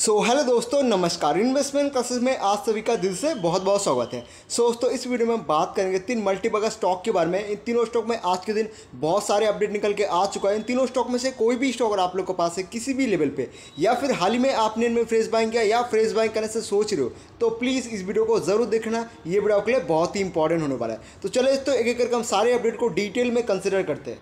सो so, hello दोस्तों नमस्कार investment classes में आज सभी का दिल से बहुत बहुत स्वागत है सो so, दोस्तों इस वीडियो में हम बात करेंगे तीन मल्टीबगर स्टॉक के बारे में इन तीनों स्टॉक में आज के दिन बहुत सारे अपडेट निकल के आ चुका है इन तीनों स्टॉक में से कोई भी स्टॉक अगर आप लोग के पास है किसी भी लेवल पर या फिर हाल ही में आपने इनमें फ्रेश बाइंग किया या फ्रेश बाइंग करने से सोच रहे हो तो प्लीज़ इस वीडियो को जरूर देखना ये वीडियो आपके लिए बहुत ही इंपॉर्टेंट होने वाला है तो चले तो एक एक करके हम सारे अपडेट को डिटेल में कंसिडर करते हैं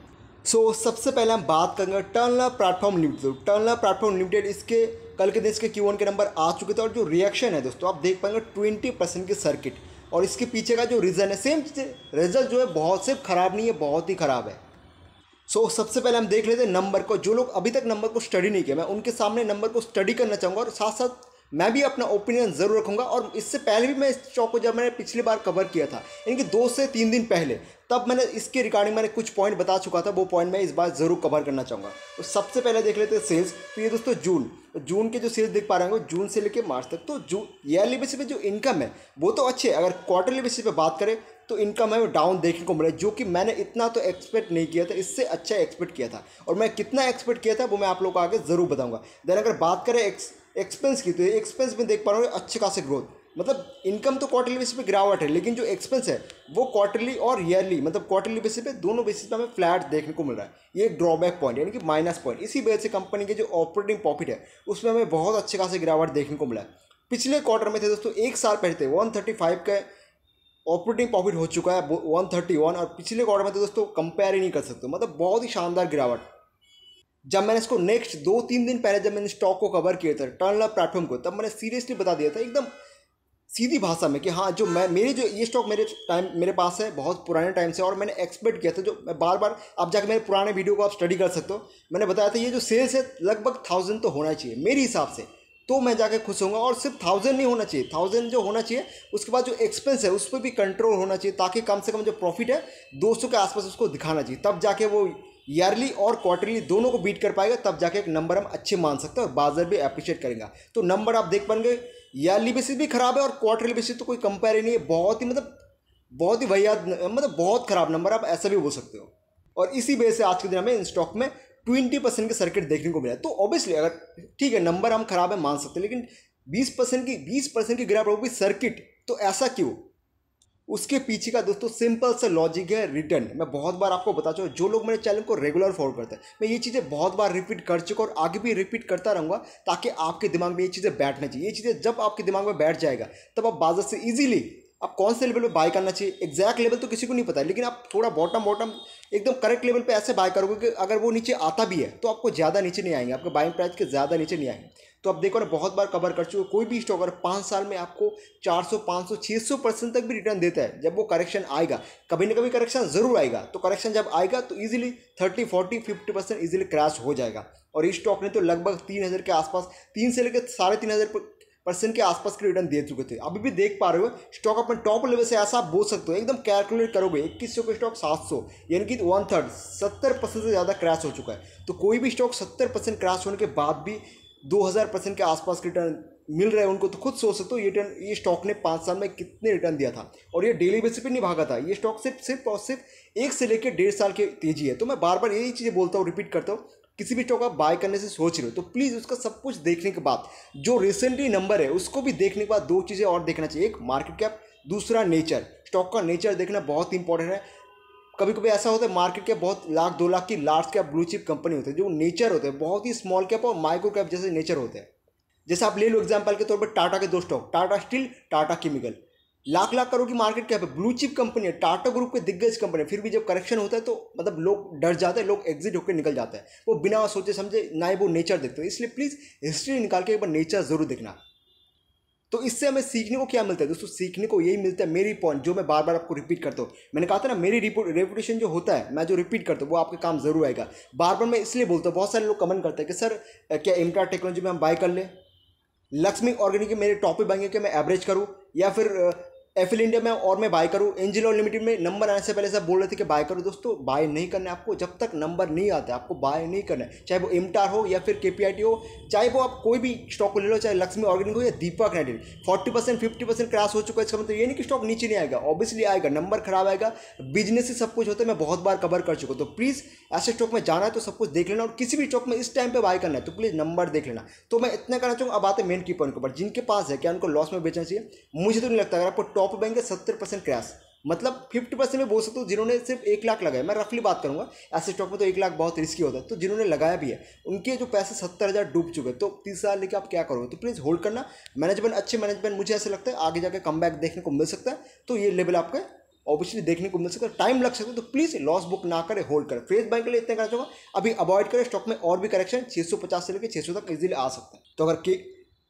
सो सबसे पहले हम बात करेंगे टर्नला प्लेटफॉर्म लिमिटेड टर्नला प्लेटफॉर्म लिमिटेड इसके कल के दिन इसके क्यू के नंबर आ चुके थे और जो रिएक्शन है दोस्तों आप देख पाएंगे ट्वेंटी परसेंट की सर्किट और इसके पीछे का जो रीज़न है सेम रिजल्ट जो है बहुत से ख़राब नहीं है बहुत ही ख़राब है सो so, सबसे पहले हम देख लेते हैं नंबर को जो लोग अभी तक नंबर को स्टडी नहीं किया मैं उनके सामने नंबर को स्टडी करना चाहूँगा और साथ साथ मैं भी अपना ओपिनियन ज़रूर रखूँगा और इससे पहले भी मैं इस शॉक को जब मैंने पिछली बार कवर किया था यानी कि दो से तीन दिन पहले तब मैंने इसके रिगार्डिंग मैंने कुछ पॉइंट बता चुका था वो पॉइंट मैं इस बार ज़रूर कवर करना चाहूँगा तो सबसे पहले देख लेते हैं सेल्स तो ये दोस्तों जून जून तो के जो सेल्स देख पा रहे हैं जून से लेकर मार्च तक तो जून ईयरली बेसिस पे जो इनकम है वो तो अच्छे अगर क्वार्टरली बेसिस पे बात करें तो इनकम है वो डाउन देखने को मिला जो कि मैंने इतना तो एक्सपेक्ट नहीं किया था इससे अच्छा एक्सपेक्ट किया था और मैं कितना एक्सपेक्ट किया था वो मैं आप लोग को आगे ज़रूर बताऊँगा देन अगर बात करें एक्सपेंस की तो एक्सपेंस में देख पा रहा हूँ अच्छे खासे ग्रोथ मतलब इनकम तो क्वार्टरली बेसिस पे गिरावट है लेकिन जो एक्सपेंस है वो क्वार्टरली और ईयरली मतलब क्वार्टरली बेसिस पे दोनों बेसिस पे हमें फ्लैट देखने को मिल रहा है ये ड्रॉबैक पॉइंट यानी कि माइनस पॉइंट इसी वजह से कंपनी के जो ऑपरेटिंग प्रॉफिट है उसमें हमें बहुत अच्छे खासे गिरावट देखने को मिला है पिछले क्वार्टर में थे दोस्तों एक साल पहले थे वन थर्टी फाइव का ऑपरेटिंग प्रॉफिट हो चुका है वन थर्टी वन और पिछले क्वार्टर में थे दोस्तों कंपेयर ही नहीं कर सकते मतलब बहुत ही शानदार गिरावट जब मैंने इसको नेक्स्ट दो तीन दिन पहले जब मैंने स्टॉक को कवर किया था टर्न लव प्लेटफॉर्म को तब मैंने सीरियसली बता दिया था एकदम सीधी भाषा में कि हाँ जो मैं मेरे जो ये स्टॉक मेरे टाइम मेरे पास है बहुत पुराने टाइम से और मैंने एक्सपेक्ट किया था जो मैं बार बार आप जाकर मेरे पुराने वीडियो को आप स्टडी कर सकते हो मैंने बताया था ये जो सेल्स है लगभग थाउजेंड तो होना चाहिए मेरे हिसाब से तो मैं जाकर खुश होऊंगा और सिर्फ थाउजेंड नहीं होना चाहिए थाउजेंड जो होना चाहिए उसके बाद जो एक्सपेंस है उस पर भी कंट्रोल होना चाहिए ताकि कम से कम जो प्रॉफिट है दो के आसपास उसको दिखाना चाहिए तब जाके वो ईयरली और क्वार्टरली दोनों को बीट कर पाएगा तब जाके एक नंबर हम अच्छे मान सकते हैं और बाजार भी अप्रिशिएट करेगा तो नंबर आप देख पाएंगे ईयरली बेसिस भी खराब है और क्वार्टरली बेसिस तो कोई कंपेयर ही नहीं है बहुत ही मतलब बहुत ही भैया मतलब बहुत खराब नंबर आप ऐसा भी बोल सकते हो और इसी वजह से आज के दिन हमें इन स्टॉक में ट्वेंटी परसेंट के सर्किट देखने को मिला तो ऑब्वियसली अगर ठीक है नंबर हम खराब है मान सकते हैं लेकिन बीस परसेंट की बीस परसेंट की गिरावट होगी सर्किट तो ऐसा क्यों उसके पीछे का दोस्तों सिंपल सा लॉजिक है रिटर्न मैं बहुत बार आपको बता चुका जो लोग मेरे चैनल को रेगुलर फॉलो करते हैं मैं ये चीज़ें बहुत बार रिपीट कर चुका और आगे भी रिपीट करता रहूँगा ताकि आपके दिमाग में ये चीज़ें बैठना चाहिए ये चीज़ें जब आपके दिमाग में बैठ जाएगा तब आप बाजार से ईजिली आप कौन से लेवल पर बाय करना चाहिए एग्जैक्ट लेवल तो किसी को नहीं पता है लेकिन आप थोड़ा बॉटम बॉटम एकदम करेक्ट लेवल पर ऐसे बाय करोगे कि अगर वो नीचे आता भी है तो आपको ज़्यादा नीचे नहीं आएंगे आपके बाइंग प्राइस के ज़्यादा नीचे नहीं आएंगे तो आप देखो ना बहुत बार कवर कर चुके कोई भी स्टॉक अगर पाँच साल में आपको चार सौ पाँच सौ छः सौ परसेंट तक भी रिटर्न देता है जब वो करेक्शन आएगा कभी ना कभी करेक्शन ज़रूर आएगा तो करेक्शन जब आएगा तो easily thirty forty fifty percent easily crash हो जाएगा और इस स्टॉक ने तो लगभग तीन हज़ार के आसपास तीन से लेकर साढ़े तीन हज़ार परसेंट के आसपास के रिटर्न दे चुके थे अभी भी देख पा रहे हो स्टॉक अपने टॉप लेवल से ऐसा आप बोल सकते हो एकदम कैलकुलेट करोगे इक्कीस सौ का स्टॉक सात सौ यानी कि वन थर्ड सत्तर परसेंट से ज़्यादा क्रैश हो चुका है तो कोई भी स्टॉक सत्तर परसेंट क्रैश होने के बाद भी दो हज़ार परसेंट के आसपास के रिटर्न मिल रहे हैं उनको तो खुद सोच सकते हो ये रिटर्न ये स्टॉक ने पाँच साल में कितने रिटर्न दिया था और ये डेली बेसिस पे नहीं भागा था ये स्टॉक सिर्फ सिर्फ और सिर्फ एक से लेकर डेढ़ साल की तेजी है तो मैं बार बार यही चीज़ें बोलता हूँ रिपीट करता हूँ किसी भी स्टॉक आप बाय करने से सोच रहे हो तो प्लीज़ उसका सब कुछ देखने के बाद जो रिसेंटली नंबर है उसको भी देखने के बाद दो चीज़ें और देखना चाहिए एक मार्केट कैप दूसरा नेचर स्टॉक का नेचर देखना बहुत इंपॉर्टेंट है कभी कभी ऐसा होता है मार्केट के बहुत लाख दो लाख की large cap blue chip company होते हैं जो नेचर होते हैं बहुत ही स्मॉल कैप और माइक्रो कैप जैसे नेचर होते हैं जैसे आप ले लो एग्जाम्पल के तौर पर टाटा के दो stock Tata Steel Tata Chemical lakh lakh crore की मार्केट कैप है ब्लू चिप कंपनी है टाटा ग्रुप के दिग्गज कंपनी है फिर भी जब करेक्शन होता है तो मतलब लोग डर जाते हैं लोग एग्जिट होकर निकल जाते हैं वो बिना सोचे समझे ना ही वो नेचर देखते हैं इसलिए प्लीज़ हिस्ट्री निकाल के एक बार नेचर जरूर देखना तो इससे हमें सीखने को क्या मिलता है दोस्तों सीखने को यही मिलता है मेरी पॉइंट जो मैं बार बार आपको रिपीट करता हूँ मैंने कहा था ना मेरी रेपुटेशन जो होता है मैं जो रिपीट करता हूँ वो आपके काम जरूर आएगा बार बार मैं इसलिए बोलता हूँ बहुत सारे लोग कमेंट करते हैं कि सर क्या इमटा टेक्नोलॉजी में हम बाय कर लें लक्ष्मी ऑर्गेनिक के मेरे टॉपिक बनेंगे कि मैं एवरेज करूँ या फिर एफिल इंडिया में और मैं बाय करूँ एंजिल लिमिटेड में नंबर आने से पहले सब बोल रहे थे कि बाय करो दोस्तों बाय नहीं करना है आपको जब तक नंबर नहीं आता आपको बाय नहीं करना है चाहे वो इमटार हो या फिर के हो चाहे वो आप कोई भी स्टॉक को ले लो चाहे लक्ष्मी ऑर्गेनिक हो या Deepak Nitrite forty percent fifty percent cross हो चुका है इसका मतलब ये नहीं कि स्टॉक नीचे नहीं आएगा ऑब्वियसली आएगा नंबर खराब आएगा बिजनेस से सब कुछ होता है मैं बहुत बार कवर कर चुका हूँ तो प्लीज़ ऐसे स्टॉक में जाना है तो सब कुछ देख लेना और किसी भी स्टॉक में इस टाइम पर बाय करना है तो प्लीज़ नंबर देख लेना तो मैं इतना कहना चाहूँगा अब आते हैं मेन की पॉइंट के ऊपर जिनके पास है क्या उनको लॉस में बेचना चाहिए मुझे तो नहीं लगता अगर आपको टॉप टॉप बैंक का सत्तर परसेंट क्रैश मतलब फिफ्टी परसेंट में बोल सकता हूँ जिन्होंने सिर्फ एक लाख लगाया मैं रफली बात करूंगा ऐसे स्टॉक में तो एक लाख बहुत रिस्की होता है तो जिन्होंने लगाया भी है उनके जो पैसे सत्तर हज़ार डूब चुके हैं तो तीस हज़ार लेके आप क्या करोगे तो प्लीज़ होल्ड करना मैनेजमेंट अच्छे मैनेजमेंट मुझे ऐसे लगता है आगे जाकर कम देखने को मिल सकता है तो ये लेवल आपके ऑब्वियसली देखने को मिल सकता है टाइम लग सकता है तो प्लीज़ लॉस बुक ना करें होल्ड करें फेस बैंक के लिए इतना करना चाहूँगा अभी अवॉइड करें स्टॉक में और भी करेक्शन छः से लेकर छः तक इजिली आ सकता है तो अगर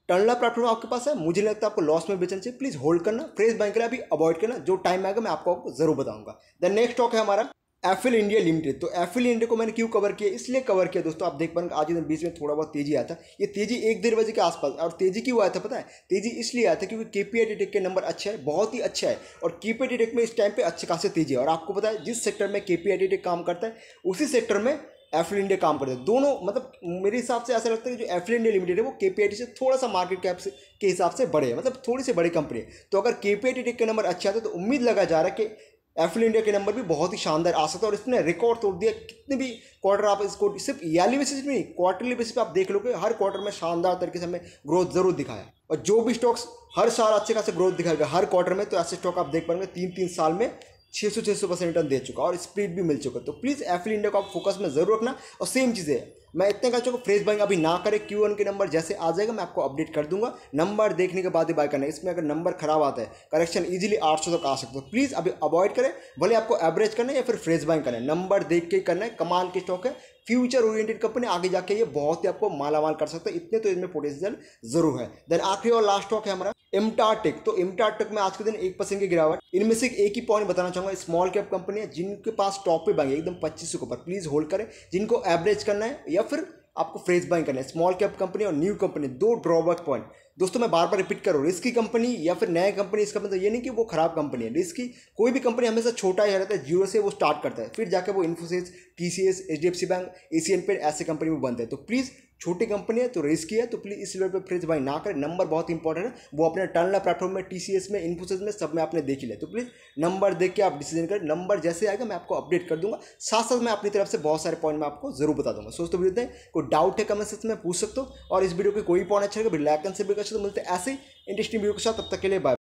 टर्नला प्लेटफॉर्म आपके पास है मुझे लगता है आपको लॉस में बेचना चाहिए प्लीज़ होल्ड करना फ्रेश बैंक के लिए अभी अवॉइड करना जो टाइम आएगा मैं आपको आपको जरूर बताऊंगा द नेक्स्ट स्टॉक है हमारा एफिल इंडिया लिमिटेड तो एफिल इंडिया को मैंने क्यों कवर किया इसलिए कवर किया दोस्तों आप देख पाएंगे आज दिन बीच में थोड़ा बहुत तेजी आया था ये तेजी एक डेढ़ बजे के आसपास और तेजी क्यों आया था पता है तेजी इसलिए आया था क्योंकि के पी आई के नंबर अच्छा है बहुत ही अच्छा है और के पी आई में इस टाइम पर अच्छे खासे तेजी है और आपको पता है जिस सेक्टर में के पी आई काम करता है उसी सेक्टर में एफिल इंडिया काम करते हैं दोनों मतलब मेरे हिसाब से ऐसा लगता है कि जो एफिल इंडिया लिमिटेड है वो के से थोड़ा सा मार्केट कैप के हिसाब से बड़े हैं मतलब थोड़ी सी बड़ी कंपनी है तो अगर के पी के नंबर अच्छे आते तो उम्मीद लगा जा रहा है कि एफिल इंडिया के नंबर भी बहुत ही शानदार आ सकता है और इसने रिकॉर्ड तोड़ दिया कितने भी क्वार्टर आप इसको सिर्फ ईयरली बेसिस में नहीं क्वार्टरली बेसिस पे आप देख लो कि हर क्वार्टर में शानदार तरीके से हमें ग्रोथ जरूर दिखाया और जो भी स्टॉक्स हर साल अच्छे खासे ग्रोथ दिखाएगा हर क्वार्टर में तो ऐसे स्टॉक आप देख पाएंगे तीन तीन साल में छः सौ छः सौ परसेंट रिटर्न दे चुका और स्प्रीड भी मिल चुका तो प्लीज़ एफिल इंडिया को आप फोकस में जरूर रखना और सेम चीज़ें मैं इतने का चुका फ्रेश बाइंग अभी ना करें क्यू के नंबर जैसे आ जाएगा मैं आपको अपडेट कर दूंगा नंबर देखने के बाद ही बाय करना इसमें अगर नंबर खराब आता है करेक्शन इजीली 800 तक आ सकते हो प्लीज़ अभी अवॉइड करें भले आपको एवरेज करना है या फिर फ्रेश बाइंग करना है नंबर देख के ही करना है कमाल के स्टॉक है फ्यूचर ओरिएंटेड कंपनी आगे जाके ये बहुत ही आपको मालामाल कर सकते हैं इतने तो इसमें पोटेंशियल जरूर है देन आखिरी और लास्ट स्टॉक है हमारा इमटाटेक तो इमटाटेक में आज के दिन एक परसेंट की गिरावट इनमें से एक ही पॉइंट बताना चाहूंगा स्मॉल कैप कंपनी है जिनके पास टॉप पे बांगे एकदम पच्चीस के ऊपर प्लीज़ होल्ड करें जिनको एवरेज करना है या फिर आपको फ्रेज बाइंग करना है स्मॉल कैप कंपनी और न्यू कंपनी दो ड्रॉबैक पॉइंट दोस्तों मैं बार बार रिपीट करूँ रिस्की कंपनी या फिर नया कंपनी इसका मतलब ये नहीं कि वो खराब कंपनी है रिस्की कोई भी कंपनी हमेशा छोटा ही रहता है जीरो से वो स्टार्ट करता है फिर जाकर वो Infosys T C S H D F C bank A C N पे ऐसे कंपनी में बनते हैं तो प्लीज़ छोटी कंपनी है तो रिस्की है तो प्लीज़ इस लेवल पर फ्रेज भाई ना करें नंबर बहुत इंपॉर्टेंट है वो अपने टर्नला प्लेटफॉर्म में टी में इन्फोसिस में सब में आपने देख लिया तो प्लीज़ नंबर देख के आप डिसीजन करें नंबर जैसे आएगा मैं आपको अपडेट कर दूंगा साथ साथ मैं अपनी तरफ से बहुत सारे पॉइंट मैं आपको जरूर बता दूंगा सोच तो हैं कोई डाउट है कमेंट सेक्शन में पूछ सकते हो और इस वीडियो के कोई पॉइंट अच्छा लगे लाइक से भी अच्छा तो मिलते हैं ऐसे इंटरेस्टिंग वीडियो के साथ तब तक के लिए बाय